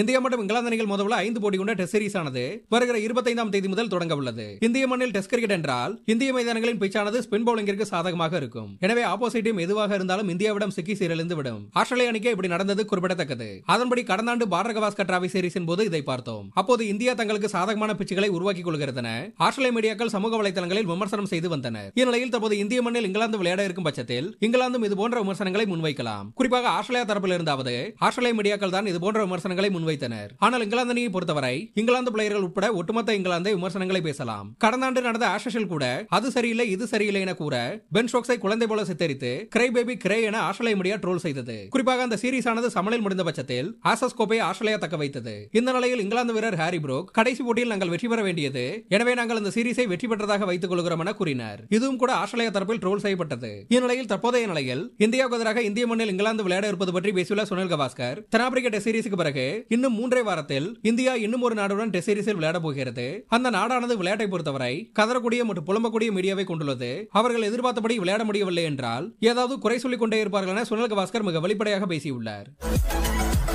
இந்திய மற்றும் இங்கிலாந்து அணிகள் முதல்ல ஐந்து போட்டி கொண்ட டெஸ்ட் சீரிஸ் ஆனது வருகிற இருபத்தைந்தாம் தேதி முதல் தொடங்க உள்ளது இந்திய மண்ணில் டெஸ்ட் கிரிக்கெட் என்றால் இந்திய மைதானங்களின் பிச்சானது ஸ்பின் பவுலிங்கிற்கு சாதகமாக இருக்கும் எனவே ஆப்போசிட் டீம் எதுவாக இருந்தாலும் இந்தியாவிடம் சிக்கி சீரழிந்து விடும் ஆஸ்திரேலிய அணிக்கு இப்படி நடந்தது குறிப்பிடத்தக்கது அதன்படி கடந்த ஆண்டு பாரத கவாஸ்கர் டிராவி சீரிஸின் போது இதை பார்த்தோம் அப்போது இந்தியா தங்களுக்கு சாதகமான பிச்சுகளை உருவாக்கிக் கொள்கிறதன ஆஸ்திரேலிய மீடியாக்கள் சமூக வலைதளங்களில் விமர்சனம் செய்து வந்தனர் இந்நிலையில் தற்போது இந்திய மண்ணில் இங்கிலாந்து விளையாட இருக்கும் பட்சத்தில் இங்கிலாந்தும் இதுபோன்ற விமர்சனங்களை முன்வைக்கலாம் குறிப்பாக ஆஸ்திரேலியா தரப்பில் இருந்தாவது ஆஸ்திரேலிய மீடியாக்கள் தான் இதுபோன்ற விமர்சனங்களை முன்வைத்தனர் ஆனால் இங்கிலாந்து அணியை பொறுத்தவரை இங்கிலாந்து பிளேயர்கள் உட்பட ஒட்டுமொத்த இங்கிலாந்தை விமர்சனங்களை பேசலாம் கடந்த ஆண்டு நடந்த ஆஷஸில் கூட அது சரியில்லை இது சரியில்லை என கூற பென் ஸ்டோக்ஸை குழந்தை போல சித்தரித்து கிரை பேபி கிரே என ஆஸ்திரேலிய மீடியா ட்ரோல் செய்தது குறிப்பாக அந்த ஆனது சமனில் முடிந்த பட்சத்தில் ஆசஸ் கோப்பையை ஆஸ்திரேலியா தக்க வைத்தது இந்த நிலையில் இங்கிலாந்து வீரர் ஹாரி புரோக் கடைசி போட்டியில் நாங்கள் வெற்றி பெற வேண்டியது எனவே நாங்கள் இந்த சீரீஸை வெற்றி பெற்றதாக வைத்துக் கொள்கிறோம் என கூறினார் இதுவும் கூட ஆஸ்திரேலியா தரப்பில் ட்ரோல் செய்யப்பட்டது இந்நிலையில் தற்போதைய நிலையில் இந்தியாவுக்கு எதிராக இந்திய மண்ணில் இங்கிலாந்து விளையாட இருப்பது பற்றி பேசியுள்ள சுனில் கவாஸ்கர் தென்னாப்பிரிக்க டெஸ்ட் சீரீஸுக்கு பிறகு இன்னும் மூன்றே வாரத்தில் இந்தியா இன்னும் ஒரு நாடுடன் டெஸ்ட் சீரிஸில் விளையாட போகிறது அந்த நாடானது விளையாட்டை பொறுத்தவரை கதறக்கூடிய மற்றும் புலம்பக்கூடிய மீடியாவை கொண்டுள்ளது அவர்கள் எதிர்பார்த்தபடி விளையாட முடியவில்லை என்றால் ஏதாவது குறை சொல்லிக் கொண்டே இருப்பார்கள் என சுனில் கவாஸ்கர் மிக வெளிப்படையாக பேசியுள்ளார்